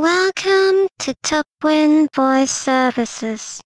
Welcome to Top Wind Voice Services.